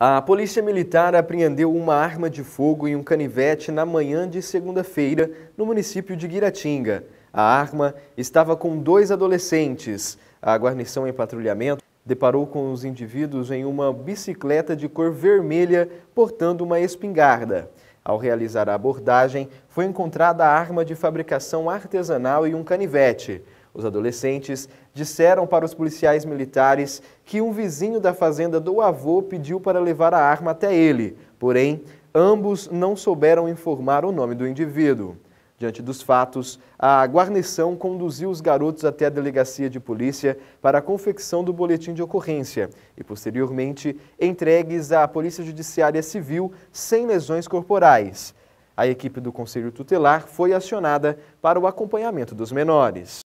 A Polícia Militar apreendeu uma arma de fogo e um canivete na manhã de segunda-feira, no município de Guiratinga. A arma estava com dois adolescentes. A guarnição em patrulhamento deparou com os indivíduos em uma bicicleta de cor vermelha portando uma espingarda. Ao realizar a abordagem, foi encontrada a arma de fabricação artesanal e um canivete. Os adolescentes disseram para os policiais militares que um vizinho da fazenda do avô pediu para levar a arma até ele, porém, ambos não souberam informar o nome do indivíduo. Diante dos fatos, a guarnição conduziu os garotos até a delegacia de polícia para a confecção do boletim de ocorrência e, posteriormente, entregues à Polícia Judiciária Civil sem lesões corporais. A equipe do Conselho Tutelar foi acionada para o acompanhamento dos menores.